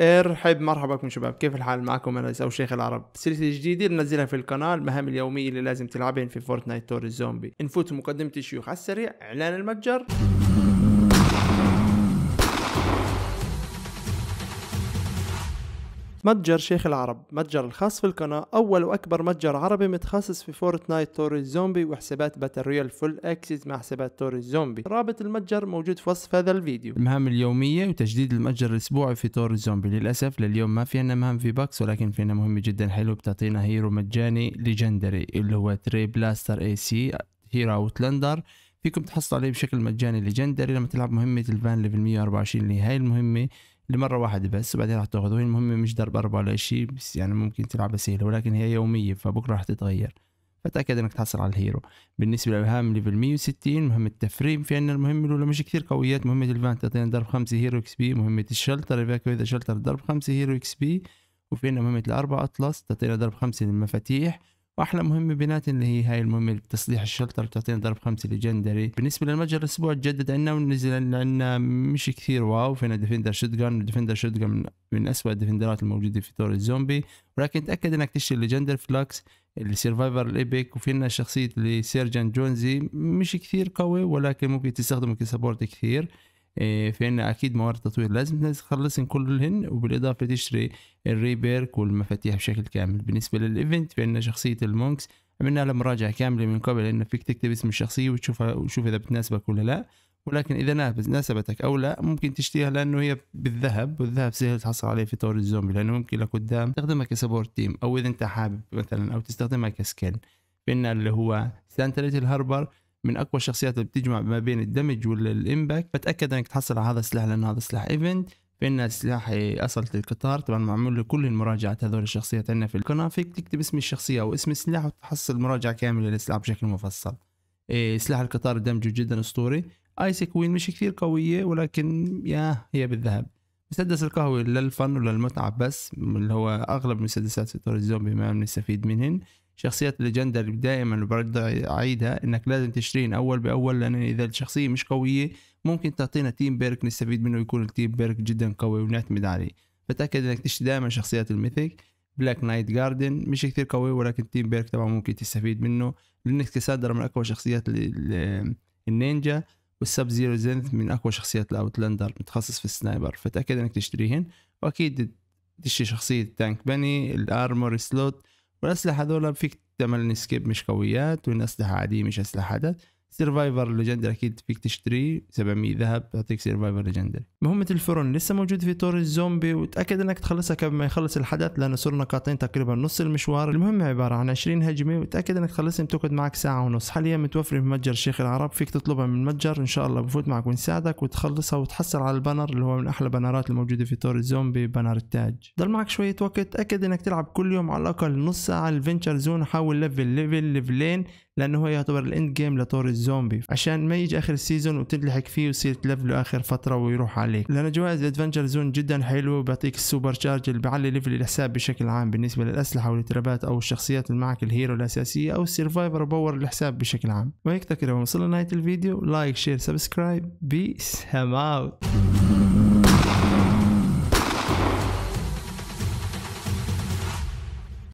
ارحب مرحبا بكم شباب كيف الحال معكم انا او شيخ العرب سلسله جديده بنزلها في القناه المهام اليوميه اللي لازم تلعبين في فورتنايت تور الزومبي نفوت مقدمه الشيوخ على السريع اعلان المتجر متجر شيخ العرب متجر الخاص في القناة أول وأكبر متجر عربي متخصص في فورتنايت تور الزومبي وحسابات باتل رويال فول أكسس مع حسابات تور الزومبي رابط المتجر موجود في وصف هذا الفيديو المهام اليومية وتجديد المتجر الأسبوعي في تور الزومبي للأسف لليوم ما في عنا مهام في باكس ولكن في عنا مهمة جدا حلوة بتعطينا هيرو مجاني ليجندري اللي هو تري بلاستر اي سي هيرو اوتلاندر فيكم تحصلوا عليه بشكل مجاني ليجندري لما تلعب مهمة الفان ليفل 124 اللي المهمة لمره واحده بس وبعدين راح تاخذه المهمه مش ضرب اربعه ولا شيء بس يعني ممكن تلعبها سهله ولكن هي يوميه فبكره راح تتغير فتاكد انك تحصل على الهيرو بالنسبه للمهام ليفل 160 مهمه التفريم في عندنا المهمه الاولى مش كثير قويات مهمه الفان تعطينا ضرب خمسة هيرو اكس بي مهمه الشلتر ايفاكو اذا شلتر ضرب خمسة هيرو اكس بي وفي عندنا مهمه الأربعة اطلس تعطينا ضرب خمسة للمفاتيح واحلى مهمه بيناتنا اللي هي هاي المهمه تصليح الشلتر بتعطينا ضرب خمسه لجندري بالنسبه للمتجر الاسبوع تجدد عندنا ونزل عندنا مش كثير واو فينا ديفندر شوت جان ديفندر شوت من, من اسوء الديفندرات الموجوده في دور الزومبي ولكن تاكد انك تشتري ليجندر فلاكس السيرفايفر الايبك وفينا شخصيه لسيرجن جونزي مش كثير قوي ولكن ممكن تستخدمه كسبورت كثير آه، فان اكيد موارد تطوير لازم تخلصن كلهن وبالاضافه تشتري الريبيرك والمفاتيح بشكل كامل بالنسبه للايفنت فان شخصيه المونكس عملنا لها مراجعه كامله من قبل انه فيك تكتب اسم الشخصيه وتشوفها وتشوف اذا بتناسبك ولا لا ولكن اذا ناسبتك او لا ممكن تشتريها لانه هي بالذهب والذهب سهل تحصل عليه في طور الزومبي لانه ممكن لقدام تستخدمها كسبورت تيم او اذا انت حابب مثلا او تستخدمها كسكن فان اللي هو سانتريت الهربر من اقوى الشخصيات اللي بتجمع ما بين الدمج والامباكت بتاكد انك تحصل على هذا السلاح لان هذا سلاح ايفنت فإن السلاح أصلة القطار طبعا معمول لكل المراجعات هذول الشخصيات عندنا في القناة فيك تكتب اسم الشخصية أو اسم السلاح وتحصل مراجعة كاملة للسلاح بشكل مفصل إيه سلاح القطار دمجه جدا أسطوري آيس كوين مش كثير قوية ولكن يا هي بالذهب مسدس القهوه للفن وللمتعة بس اللي هو أغلب مسدسات في طور الزومبي ما بنستفيد منهن شخصيات الاجنده اللي دائما برد اعيدها انك لازم تشترين اول باول لان اذا الشخصيه مش قويه ممكن تعطينا تيم بيرك نستفيد منه يكون التيم بيرك جدا قوي ونعتمد عليه فتاكد انك تشتري دائما شخصيات الميثيك بلاك نايت جاردن مش كثير قوي ولكن تيم بيرك تبعه ممكن تستفيد منه لانك اكتسادر من اقوى شخصيات النينجا والسب زيرو زينث من اقوى شخصيات الاوتلاندر متخصص في السنايبر فتاكد انك تشتريهن واكيد تشتري شخصيه تانك بني الارمور سلوت والأسلحة هذول فيك تعمل سكيب مش قويات والأسلحة عادية مش أسلحة عدد سيرفايفر ليجندري اكيد فيك تشتريه 700 ذهب يعطيك سيرفايفر ليجندري مهمة الفرن لسه موجود في طور الزومبي وتأكد انك تخلصها قبل ما يخلص الحدث لان صرنا قاطعين تقريبا نص المشوار المهمة عبارة عن 20 هجمة وتأكد انك تخلصهم تاخذ معك ساعة ونص حاليا متوفرة في متجر شيخ العرب فيك تطلبها من المتجر ان شاء الله بفوت معك ونساعدك وتخلصها وتحصل على البانر اللي هو من احلى بانرات الموجودة في طور الزومبي بانر التاج ضل معك شوية وقت تأكد انك تلعب كل يوم على الاقل نص ساعة الفينشر زون حاول ليفل ليفل ليفلين لانه هو يعتبر الاند جيم لطور الزومبي عشان ما يجي اخر السيزون وتلحق فيه ويصير تلفله اخر فتره ويروح عليك لان جوائز الادفنتشر زون جدا حلوه وبيعطيك السوبر شارج اللي بيعلي ليفل الحساب بشكل عام بالنسبه للاسلحه والتربات او الشخصيات اللي معك الهيرو الاساسيه او السرفايفر باور الحساب بشكل عام وهيك تقريبا وصلنا نهايه الفيديو لايك شير سبسكرايب بيس هم اوت